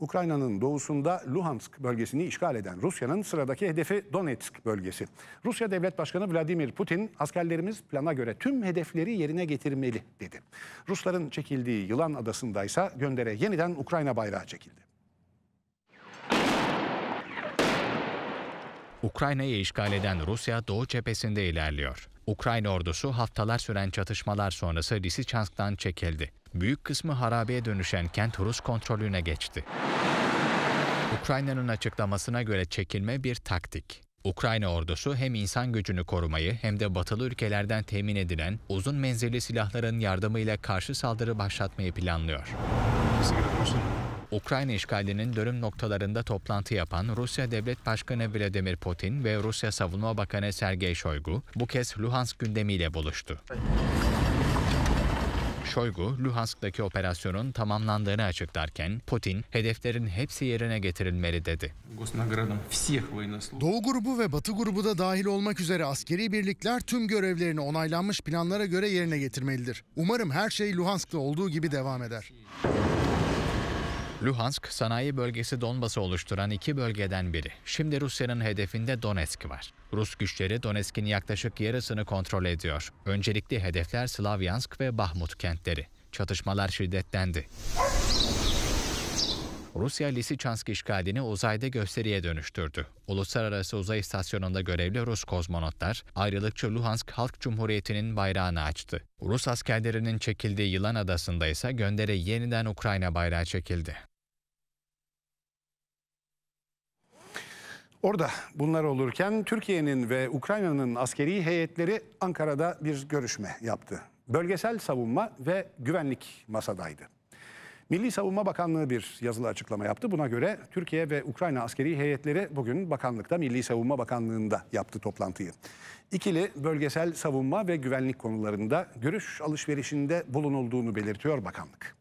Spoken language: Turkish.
Ukrayna'nın doğusunda Luhansk bölgesini işgal eden Rusya'nın sıradaki hedefi Donetsk bölgesi. Rusya Devlet Başkanı Vladimir Putin askerlerimiz plana göre tüm hedefleri yerine getirmeli dedi. Rusların çekildiği Yılan Adası'ndaysa göndere yeniden Ukrayna bayrağı çekildi. Ukrayna'yı işgal eden Rusya Doğu cephesinde ilerliyor. Ukrayna ordusu haftalar süren çatışmalar sonrası Lisiçansk'tan çekildi. Büyük kısmı harabeye dönüşen kent Rus kontrolüne geçti. Ukrayna'nın açıklamasına göre çekilme bir taktik. Ukrayna ordusu hem insan gücünü korumayı hem de batılı ülkelerden temin edilen uzun menzilli silahların yardımıyla karşı saldırı başlatmayı planlıyor. Ukrayna işgalinin dönüm noktalarında toplantı yapan Rusya Devlet Başkanı Vladimir Putin ve Rusya Savunma Bakanı Sergey Shoigu bu kez Luhansk gündemiyle buluştu. Shoigu, Luhansk'taki operasyonun tamamlandığını açıklarken Putin, hedeflerin hepsi yerine getirilmeli dedi. Doğu grubu ve Batı grubu da dahil olmak üzere askeri birlikler tüm görevlerini onaylanmış planlara göre yerine getirmelidir. Umarım her şey Luhansk'ta olduğu gibi devam eder. Luhansk sanayi bölgesi Donbas'ı oluşturan iki bölgeden biri. Şimdi Rusya'nın hedefinde Donetsk var. Rus güçleri Donetsk'in yaklaşık yarısını kontrol ediyor. Öncelikli hedefler Slavyansk ve Bahmut kentleri. Çatışmalar şiddetlendi. Rusya Lisichansk işgalini uzayda gösteriye dönüştürdü. Uluslararası Uzay İstasyonu'nda görevli Rus kozmonotlar ayrılıkçı Luhansk Halk Cumhuriyeti'nin bayrağını açtı. Rus askerlerinin çekildiği Yılan Adası'nda ise göndere yeniden Ukrayna bayrağı çekildi. Orada bunlar olurken Türkiye'nin ve Ukrayna'nın askeri heyetleri Ankara'da bir görüşme yaptı. Bölgesel savunma ve güvenlik masadaydı. Milli Savunma Bakanlığı bir yazılı açıklama yaptı. Buna göre Türkiye ve Ukrayna askeri heyetleri bugün bakanlıkta Milli Savunma Bakanlığı'nda yaptı toplantıyı. İkili bölgesel savunma ve güvenlik konularında görüş alışverişinde bulunulduğunu belirtiyor bakanlık.